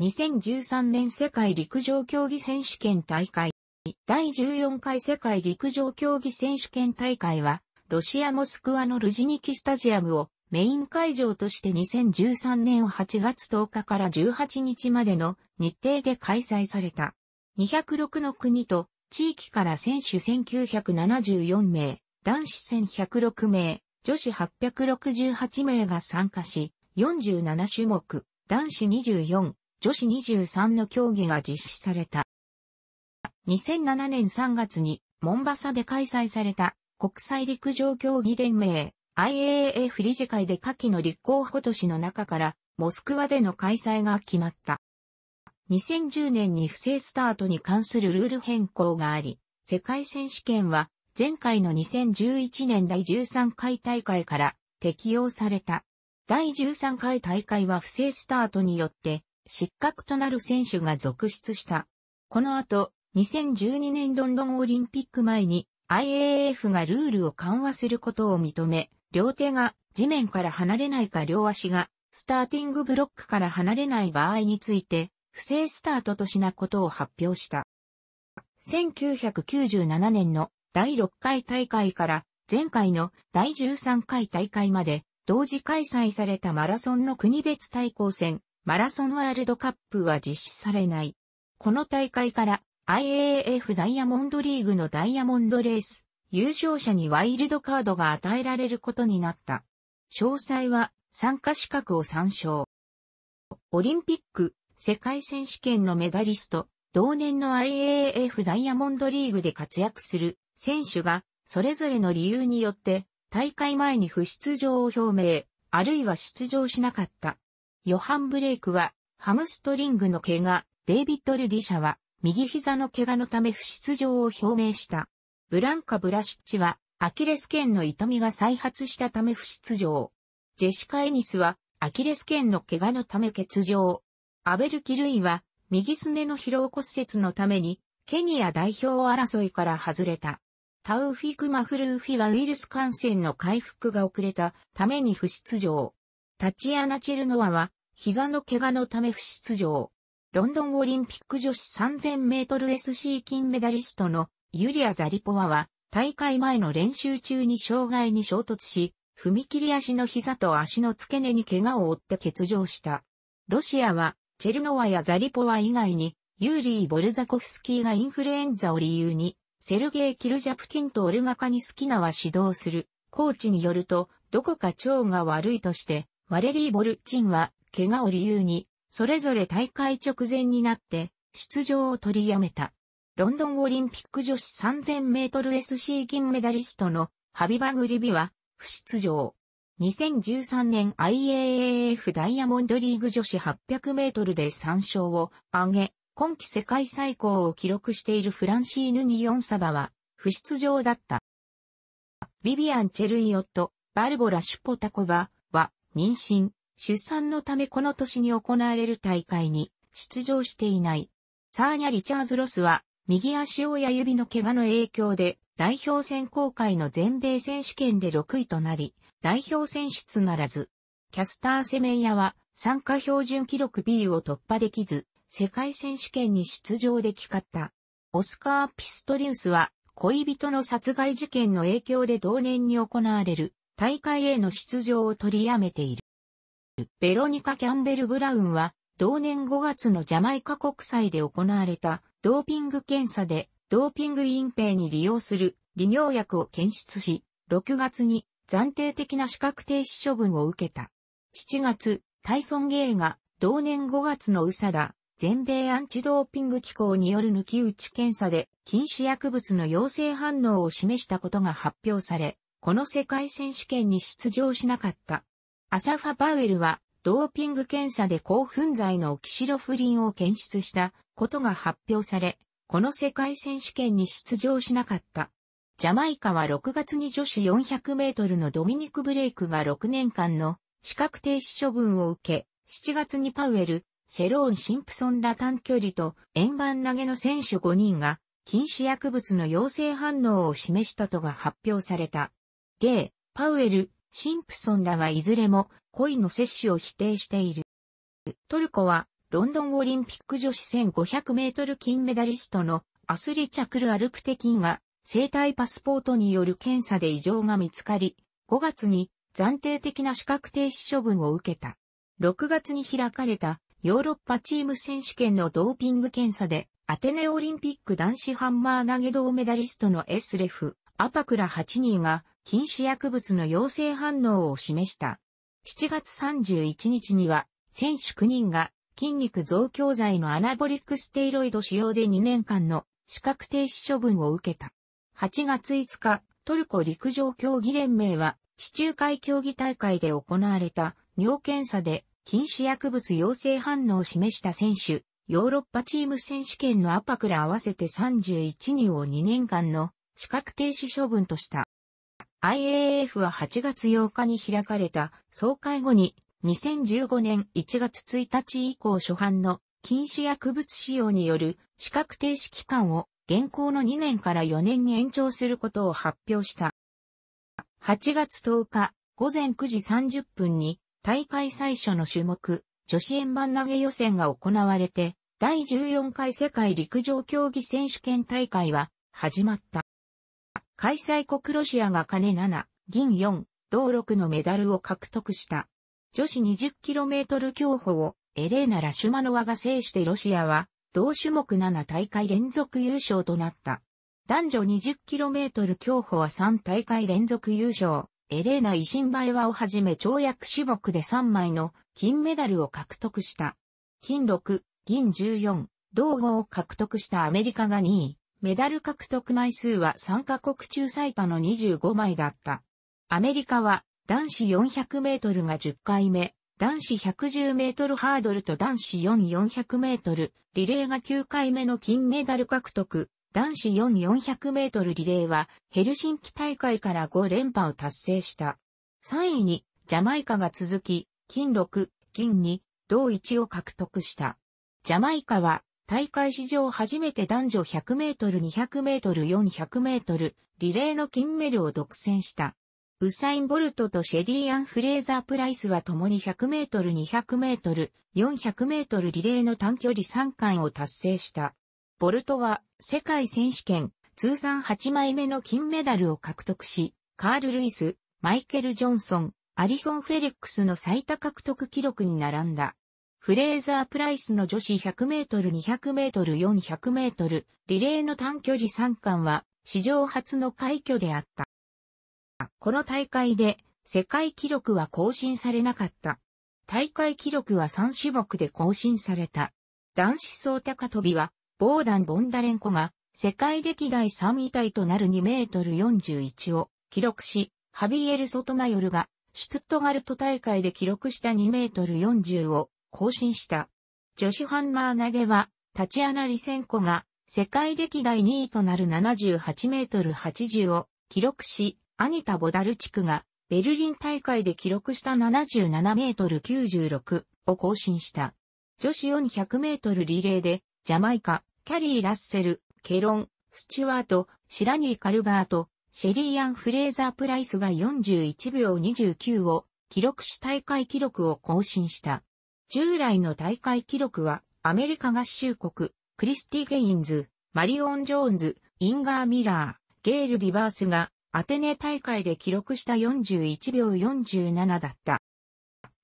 2013年世界陸上競技選手権大会。第14回世界陸上競技選手権大会は、ロシアモスクワのルジニキスタジアムをメイン会場として2013年8月10日から18日までの日程で開催された。206の国と地域から選手1974名、男子1106名、女子868名が参加し、47種目、男子24、女子23の競技が実施された。2007年3月にモンバサで開催された国際陸上競技連盟 IAAF 理事会で下記の立候補都市の中からモスクワでの開催が決まった。2010年に不正スタートに関するルール変更があり、世界選手権は前回の2011年第13回大会から適用された。第13回大会は不正スタートによって失格となる選手が続出した。この後、2012年ロンドンオリンピック前に IAF がルールを緩和することを認め、両手が地面から離れないか両足がスターティングブロックから離れない場合について、不正スタートとしなことを発表した。1997年の第6回大会から前回の第13回大会まで同時開催されたマラソンの国別対抗戦マラソンワールドカップは実施されない。この大会から IAAF ダイヤモンドリーグのダイヤモンドレース、優勝者にワイルドカードが与えられることになった。詳細は参加資格を参照。オリンピック、世界選手権のメダリスト、同年の IAAF ダイヤモンドリーグで活躍する選手が、それぞれの理由によって、大会前に不出場を表明、あるいは出場しなかったヨハン・ブレイクは、ハムストリングの怪我、デイビッド・ルディシャは、右膝の怪我のため不出場を表明した。ブランカ・ブラシッチは、アキレス腱の痛みが再発したため不出場。ジェシカ・エニスは、アキレス腱の怪我のため欠場。アベル・キルイは、右すねの疲労骨折のために、ケニア代表争いから外れた。タウフィク・マフルーフィはウイルス感染の回復が遅れたために不出場。タチアナ・チェルノワは、膝の怪我のため不出場。ロンドンオリンピック女子3000メートル SC 金メダリストのユリア・ザリポワは、大会前の練習中に障害に衝突し、踏切足の膝と足の付け根に怪我を負って欠場した。ロシアは、チェルノワやザリポワ以外に、ユーリー・ボルザコフスキーがインフルエンザを理由に、セルゲイ・キルジャプキンとオルガカニスキナは指導する、コーチによると、どこか腸が悪いとして、ワレリー・ボルチンは、怪我を理由に、それぞれ大会直前になって、出場を取りやめた。ロンドンオリンピック女子3000メートル SC 銀メダリストのハビバグリビは不出場。2013年 IAAF ダイヤモンドリーグ女子800メートルで3勝を挙げ、今季世界最高を記録しているフランシーヌ・ニヨンサバは不出場だった。ビビアン・チェルイオット、バルボラ・シュポタコバ、妊娠、出産のためこの年に行われる大会に出場していない。サーニャ・リチャーズ・ロスは、右足親指の怪我の影響で、代表選考会の全米選手権で6位となり、代表選出ならず。キャスター・セメイヤは、参加標準記録 B を突破できず、世界選手権に出場できかった。オスカー・ピストリウスは、恋人の殺害事件の影響で同年に行われる大会への出場を取りやめている。ベロニカ・キャンベル・ブラウンは、同年5月のジャマイカ国際で行われたドーピング検査で、ドーピング隠蔽に利用する利尿薬を検出し、6月に暫定的な資格停止処分を受けた。7月、タイソン・ゲイが同年5月のウサダ、全米アンチドーピング機構による抜き打ち検査で禁止薬物の陽性反応を示したことが発表され、この世界選手権に出場しなかった。アサファ・バウエルは、ドーピング検査で興奮剤のオキシロフリンを検出したことが発表され、この世界選手権に出場しなかった。ジャマイカは6月に女子400メートルのドミニク・ブレイクが6年間の資格停止処分を受け、7月にパウエル、シェローン・シンプソンら短距離と円盤投げの選手5人が禁止薬物の陽性反応を示したとが発表された。ゲイ、パウエル、シンプソンらはいずれも恋の摂取を否定している。トルコはロンドンオリンピック女子1500メートル金メダリストのアスリチャクル・アルプテキンが生体パスポートによる検査で異常が見つかり、5月に暫定的な資格停止処分を受けた。6月に開かれたヨーロッパチーム選手権のドーピング検査で、アテネオリンピック男子ハンマー投げ銅メダリストのエスレフ、アパクラ8人が禁止薬物の陽性反応を示した。7月31日には、選手9人が筋肉増強剤のアナボリックステイロイド使用で2年間の資格停止処分を受けた。8月5日、トルコ陸上競技連盟は、地中海競技大会で行われた尿検査で禁止薬物陽性反応を示した選手、ヨーロッパチーム選手権のアパクラ合わせて31人を2年間の資格停止処分とした。IAF は8月8日に開かれた総会後に2015年1月1日以降初版の禁止薬物使用による資格停止期間を現行の2年から4年に延長することを発表した。8月10日午前9時30分に大会最初の種目女子円盤投げ予選が行われて第14回世界陸上競技選手権大会は始まった。開催国ロシアが金7、銀4、銅6のメダルを獲得した。女子 20km 競歩をエレーナ・ラシュマノワが制してロシアは同種目7大会連続優勝となった。男女 20km 競歩は3大会連続優勝。エレーナ・イシンバエワをはじめ跳躍種目で3枚の金メダルを獲得した。金6、銀14、銅5を獲得したアメリカが2位。メダル獲得枚数は3カ国中最多の25枚だった。アメリカは男子400メートルが10回目、男子110メートルハードルと男子4400メートルリレーが9回目の金メダル獲得、男子4400メートルリレーはヘルシンキ大会から5連覇を達成した。3位にジャマイカが続き、金6、銀2、同1を獲得した。ジャマイカは大会史上初めて男女100メートル、200メートル、400メートル、リレーの金メルを独占した。ウサイン・ボルトとシェリー・アン・フレーザー・プライスは共に100メートル、200メートル、400メートルリレーの短距離3冠を達成した。ボルトは世界選手権通算8枚目の金メダルを獲得し、カール・ルイス、マイケル・ジョンソン、アリソン・フェリックスの最多獲得記録に並んだ。フレーザー・プライスの女子100メートル、200メートル、400メートル、リレーの短距離3冠は、史上初の快挙であった。この大会で、世界記録は更新されなかった。大会記録は3種目で更新された。男子総高跳びは、ボーダン・ボンダレンコが、世界歴代3位体となる2メートル41を記録し、ハビエル・ソトマヨルが、シュトゥットガルト大会で記録した2メートル40を更新した。女子ハンマー投げは、タチアナ・リセンコが世界歴代2位となる78メートル80を記録し、アニタ・ボダルチクがベルリン大会で記録した77メートル96を更新した。女子400メートルリレーで、ジャマイカ、キャリー・ラッセル、ケロン、スチュワート、シラニー・カルバート、シェリーアン・フレーザー・プライスが41秒29を記録し大会記録を更新した。従来の大会記録は、アメリカ合衆国、クリスティ・ゲインズ、マリオン・ジョーンズ、インガー・ミラー、ゲール・ディバースが、アテネ大会で記録した41秒47だった。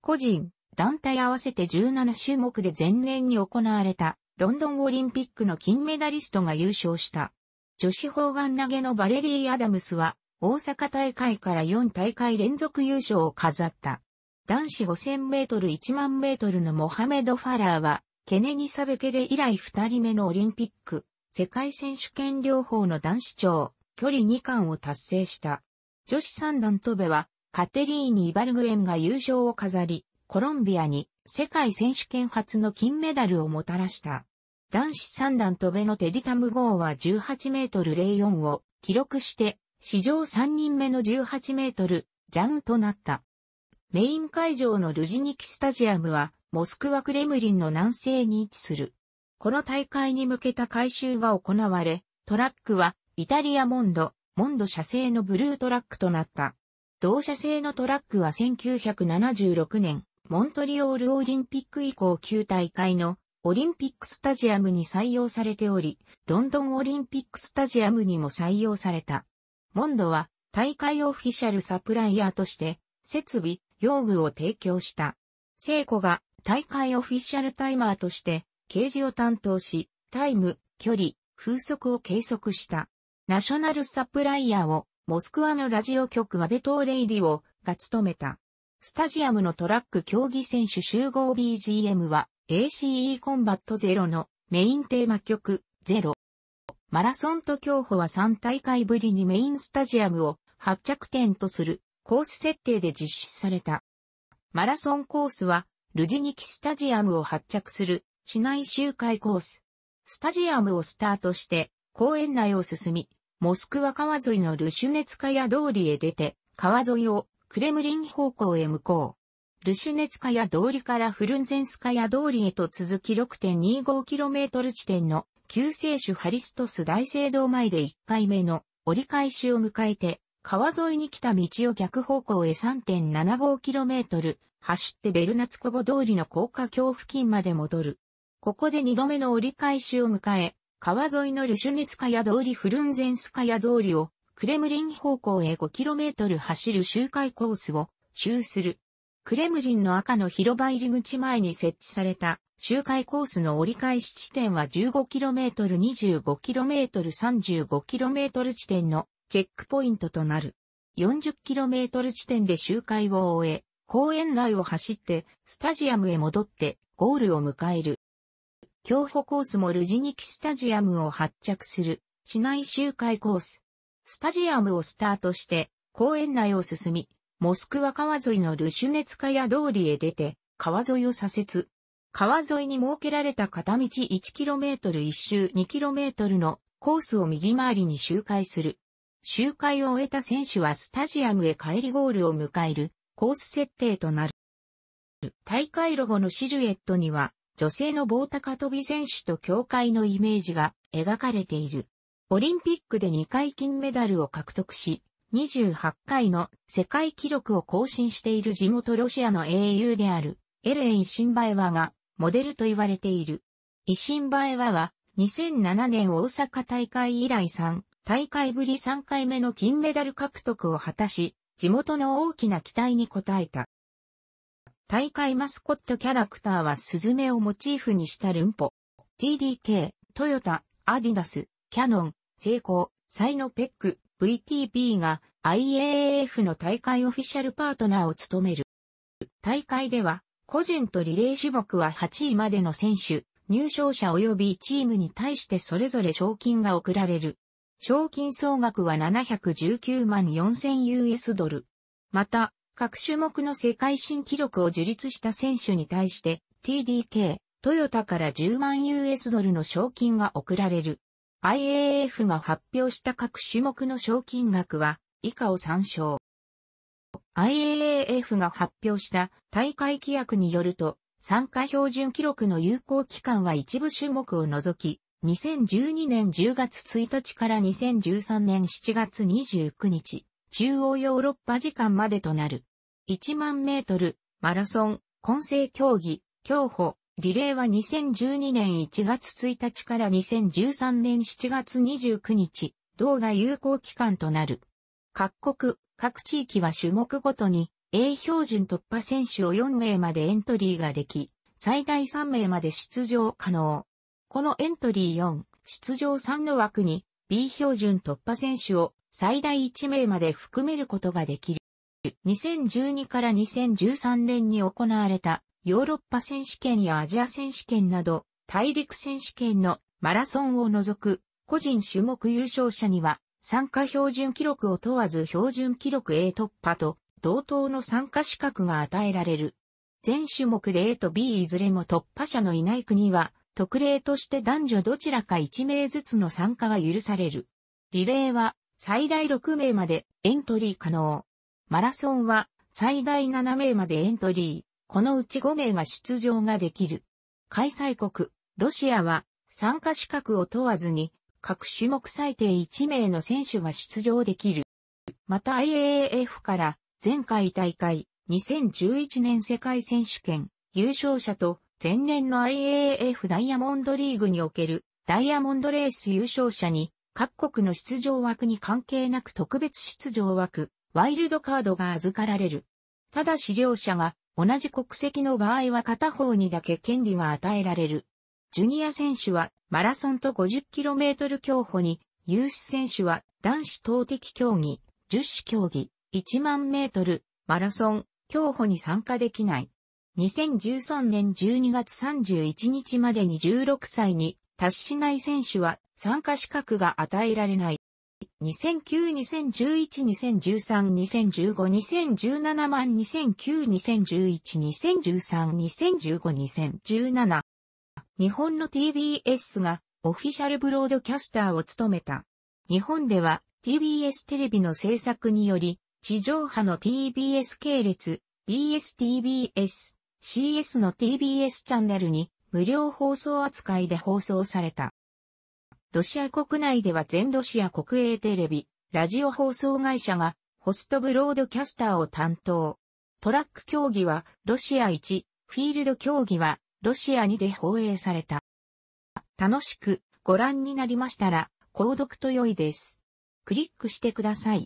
個人、団体合わせて17種目で前年に行われた、ロンドンオリンピックの金メダリストが優勝した。女子砲丸投げのバレリー・アダムスは、大阪大会から4大会連続優勝を飾った。男子5000メートル1万メートルのモハメド・ファラーは、ケネニ・サベケレ以来2人目のオリンピック、世界選手権両方の男子長、距離2冠を達成した。女子三段飛べは、カテリーニ・イバルグエンが優勝を飾り、コロンビアに世界選手権初の金メダルをもたらした。男子三段飛べのテディタム号は18メートル04を記録して、史上3人目の18メートル、ジャンとなった。メイン会場のルジニキスタジアムは、モスクワクレムリンの南西に位置する。この大会に向けた改修が行われ、トラックは、イタリアモンド、モンド社製のブルートラックとなった。同社製のトラックは1976年、モントリオールオリンピック以降旧大会のオリンピックスタジアムに採用されており、ロンドンオリンピックスタジアムにも採用された。モンドは大会オフィシャルサプライヤーとして、設備、用具を提供した。聖子が大会オフィシャルタイマーとして掲示を担当し、タイム、距離、風速を計測した。ナショナルサプライヤーをモスクワのラジオ局アベトーレイディオが務めた。スタジアムのトラック競技選手集合 BGM は ACE コンバットゼロのメインテーマ曲ゼロ。マラソンと競歩は3大会ぶりにメインスタジアムを発着点とするコース設定で実施された。マラソンコースは、ルジニキスタジアムを発着する市内周回コース。スタジアムをスタートして、公園内を進み、モスクワ川沿いのルシュネツカヤ通りへ出て、川沿いをクレムリン方向へ向こう。ルシュネツカヤ通りからフルンゼンスカヤ通りへと続き 6.25km 地点の救世主ハリストス大聖堂前で1回目の折り返しを迎えて、川沿いに来た道を逆方向へ 3.75km 走ってベルナツコボ通りの高架橋付近まで戻る。ここで2度目の折り返しを迎え、川沿いのルシュネツカヤ通りフルンゼンスカヤ通りをクレムリン方向へ 5km 走る周回コースを周する。クレムリンの赤の広場入り口前に設置された周回コースの折り返し地点は 15km、25km、35km 地点のチェックポイントとなる。40km 地点で周回を終え、公園内を走って、スタジアムへ戻って、ゴールを迎える。競歩コースもルジニキスタジアムを発着する、市内周回コース。スタジアムをスタートして、公園内を進み、モスクワ川沿いのルシュネツカヤ通りへ出て、川沿いを左折。川沿いに設けられた片道 1km 1周 2km のコースを右回りに周回する。周回を終えた選手はスタジアムへ帰りゴールを迎えるコース設定となる。大会ロゴのシルエットには女性の棒高跳び選手と協会のイメージが描かれている。オリンピックで2回金メダルを獲得し、28回の世界記録を更新している地元ロシアの英雄であるエレン・イシンバエワがモデルと言われている。イシンバエワは2007年大阪大会以来3大会ぶり3回目の金メダル獲得を果たし、地元の大きな期待に応えた。大会マスコットキャラクターはスズメをモチーフにしたルンポ、TDK、トヨタ、アディダス、キャノン、セイコー、サイノペック、v t p が IAAF の大会オフィシャルパートナーを務める。大会では、個人とリレー種目は8位までの選手、入賞者及びチームに対してそれぞれ賞金が贈られる。賞金総額は719万 4000US ドル。また、各種目の世界新記録を樹立した選手に対して、TDK、トヨタから10万 US ドルの賞金が贈られる。IAAF が発表した各種目の賞金額は、以下を参照。IAAF が発表した大会規約によると、参加標準記録の有効期間は一部種目を除き、2012年10月1日から2013年7月29日、中央ヨーロッパ時間までとなる。1万メートル、マラソン、混成競技、競歩、リレーは2012年1月1日から2013年7月29日、動画有効期間となる。各国、各地域は種目ごとに A 標準突破選手を4名までエントリーができ、最大3名まで出場可能。このエントリー4、出場3の枠に B 標準突破選手を最大1名まで含めることができる。2012から2013年に行われたヨーロッパ選手権やアジア選手権など大陸選手権のマラソンを除く個人種目優勝者には参加標準記録を問わず標準記録 A 突破と同等の参加資格が与えられる。全種目で A と B いずれも突破者のいない国は特例として男女どちらか1名ずつの参加が許される。リレーは最大6名までエントリー可能。マラソンは最大7名までエントリー。このうち5名が出場ができる。開催国、ロシアは参加資格を問わずに各種目最低1名の選手が出場できる。また IAAF から前回大会2011年世界選手権優勝者と前年の IAF ダイヤモンドリーグにおけるダイヤモンドレース優勝者に各国の出場枠に関係なく特別出場枠、ワイルドカードが預かられる。ただし両者が同じ国籍の場合は片方にだけ権利が与えられる。ジュニア選手はマラソンと 50km 競歩に、ユース選手は男子投擲競技、十種競技、1万メートル、マラソン、競歩に参加できない。2013年12月31日までに16歳に達しない選手は参加資格が与えられない。2009-2011-2013-2015-2017万2009-2011-2013-2015-2017日本の TBS がオフィシャルブロードキャスターを務めた。日本では TBS テレビの制作により地上波の TBS 系列、BSTBS、CS の TBS チャンネルに無料放送扱いで放送された。ロシア国内では全ロシア国営テレビ、ラジオ放送会社がホストブロードキャスターを担当。トラック競技はロシア1、フィールド競技はロシア2で放映された。楽しくご覧になりましたら、購読と良いです。クリックしてください。